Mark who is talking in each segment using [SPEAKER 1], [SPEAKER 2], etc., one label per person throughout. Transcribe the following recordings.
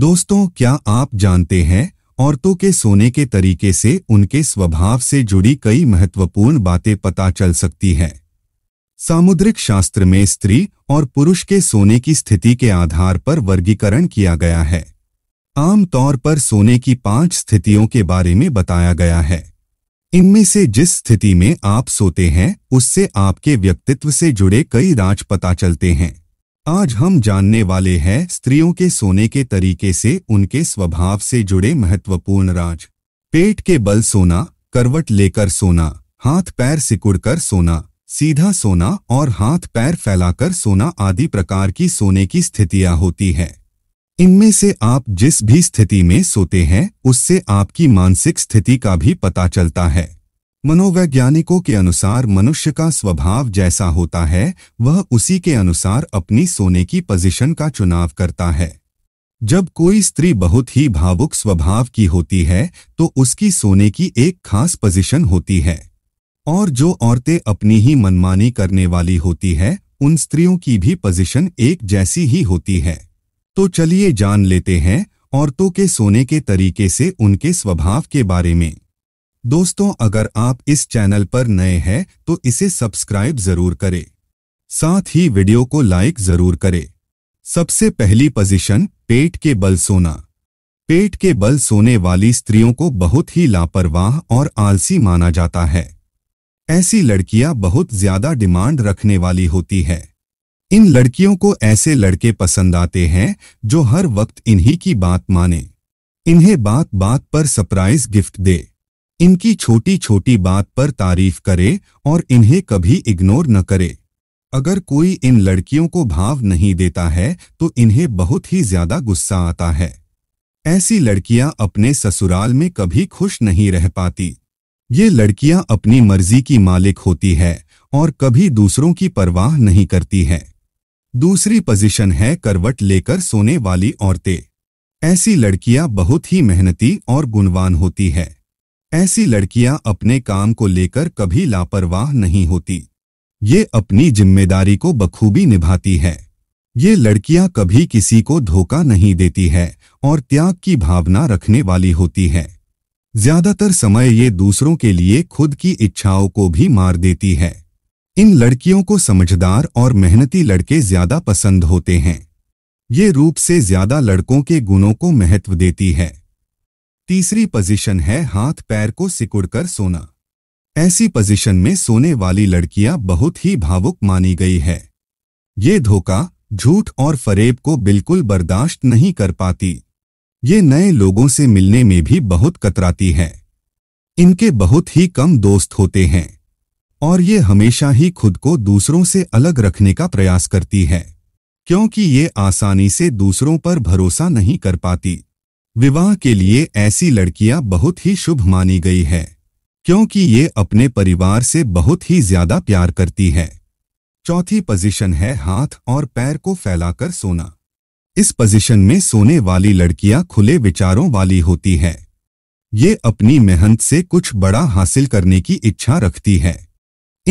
[SPEAKER 1] दोस्तों क्या आप जानते हैं औरतों के सोने के तरीके से उनके स्वभाव से जुड़ी कई महत्वपूर्ण बातें पता चल सकती हैं सामुद्रिक शास्त्र में स्त्री और पुरुष के सोने की स्थिति के आधार पर वर्गीकरण किया गया है आमतौर पर सोने की पांच स्थितियों के बारे में बताया गया है इनमें से जिस स्थिति में आप सोते हैं उससे आपके व्यक्तित्व से जुड़े कई राज पता चलते हैं आज हम जानने वाले हैं स्त्रियों के सोने के तरीके से उनके स्वभाव से जुड़े महत्वपूर्ण राज पेट के बल सोना करवट लेकर सोना हाथ पैर सिकुड़कर सोना सीधा सोना और हाथ पैर फैलाकर सोना आदि प्रकार की सोने की स्थितियां होती है इनमें से आप जिस भी स्थिति में सोते हैं उससे आपकी मानसिक स्थिति का भी पता चलता है मनोवैज्ञानिकों के अनुसार मनुष्य का स्वभाव जैसा होता है वह उसी के अनुसार अपनी सोने की पोजीशन का चुनाव करता है जब कोई स्त्री बहुत ही भावुक स्वभाव की होती है तो उसकी सोने की एक खास पोजीशन होती है और जो औरतें अपनी ही मनमानी करने वाली होती है उन स्त्रियों की भी पोजीशन एक जैसी ही होती है तो चलिए जान लेते हैं औरतों के सोने के तरीके से उनके स्वभाव के बारे में दोस्तों अगर आप इस चैनल पर नए हैं तो इसे सब्सक्राइब जरूर करें साथ ही वीडियो को लाइक जरूर करें सबसे पहली पोजीशन पेट के बल सोना पेट के बल सोने वाली स्त्रियों को बहुत ही लापरवाह और आलसी माना जाता है ऐसी लड़कियां बहुत ज्यादा डिमांड रखने वाली होती है इन लड़कियों को ऐसे लड़के पसंद आते हैं जो हर वक्त इन्हीं की बात माने इन्हें बात बात पर सरप्राइज गिफ्ट दे इनकी छोटी छोटी बात पर तारीफ करे और इन्हें कभी इग्नोर न करे अगर कोई इन लड़कियों को भाव नहीं देता है तो इन्हें बहुत ही ज्यादा गुस्सा आता है ऐसी लड़कियां अपने ससुराल में कभी खुश नहीं रह पाती ये लड़कियां अपनी मर्जी की मालिक होती है और कभी दूसरों की परवाह नहीं करती हैं दूसरी पोजीशन है करवट लेकर सोने वाली औरतें ऐसी लड़कियां बहुत ही मेहनती और गुणवान होती है ऐसी लड़कियां अपने काम को लेकर कभी लापरवाह नहीं होती ये अपनी जिम्मेदारी को बखूबी निभाती है ये लड़कियां कभी किसी को धोखा नहीं देती है और त्याग की भावना रखने वाली होती है ज्यादातर समय ये दूसरों के लिए खुद की इच्छाओं को भी मार देती है इन लड़कियों को समझदार और मेहनती लड़के ज्यादा पसंद होते हैं ये रूप से ज्यादा लड़कों के गुणों को महत्व देती है तीसरी पोजीशन है हाथ पैर को सिकुड़कर सोना ऐसी पोजीशन में सोने वाली लड़कियां बहुत ही भावुक मानी गई है ये धोखा झूठ और फरेब को बिल्कुल बर्दाश्त नहीं कर पाती ये नए लोगों से मिलने में भी बहुत कतराती है इनके बहुत ही कम दोस्त होते हैं और ये हमेशा ही खुद को दूसरों से अलग रखने का प्रयास करती है क्योंकि ये आसानी से दूसरों पर भरोसा नहीं कर पाती विवाह के लिए ऐसी लड़कियां बहुत ही शुभ मानी गई है क्योंकि ये अपने परिवार से बहुत ही ज्यादा प्यार करती है चौथी पोजीशन है हाथ और पैर को फैलाकर सोना इस पोजीशन में सोने वाली लड़कियां खुले विचारों वाली होती हैं ये अपनी मेहनत से कुछ बड़ा हासिल करने की इच्छा रखती है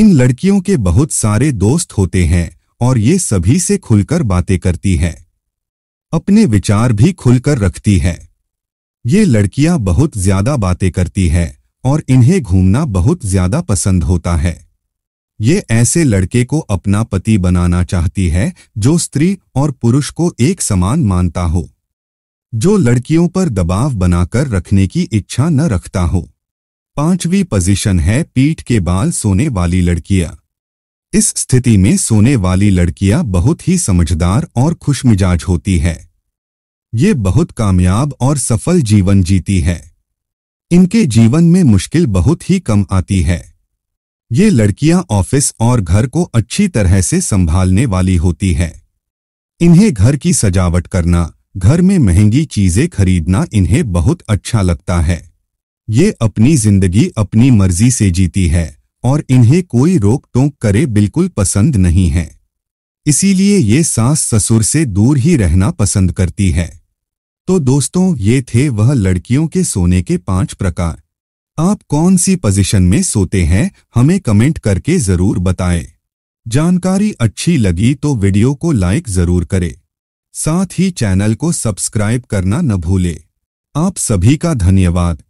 [SPEAKER 1] इन लड़कियों के बहुत सारे दोस्त होते हैं और ये सभी से खुलकर बातें करती है अपने विचार भी खुलकर रखती है ये लड़कियां बहुत ज्यादा बातें करती हैं और इन्हें घूमना बहुत ज्यादा पसंद होता है ये ऐसे लड़के को अपना पति बनाना चाहती है जो स्त्री और पुरुष को एक समान मानता हो जो लड़कियों पर दबाव बनाकर रखने की इच्छा न रखता हो पांचवी पोजीशन है पीठ के बाल सोने वाली लड़कियां इस स्थिति में सोने वाली लड़कियां बहुत ही समझदार और खुशमिजाज होती है ये बहुत कामयाब और सफल जीवन जीती है इनके जीवन में मुश्किल बहुत ही कम आती है ये लड़कियां ऑफिस और घर को अच्छी तरह से संभालने वाली होती है इन्हें घर की सजावट करना घर में महंगी चीजें खरीदना इन्हें बहुत अच्छा लगता है ये अपनी जिंदगी अपनी मर्जी से जीती है और इन्हें कोई रोक टोक करे बिल्कुल पसंद नहीं है इसीलिए ये सास ससुर से दूर ही रहना पसंद करती है तो दोस्तों ये थे वह लड़कियों के सोने के पांच प्रकार आप कौन सी पोजीशन में सोते हैं हमें कमेंट करके जरूर बताएं। जानकारी अच्छी लगी तो वीडियो को लाइक जरूर करें साथ ही चैनल को सब्सक्राइब करना न भूलें। आप सभी का धन्यवाद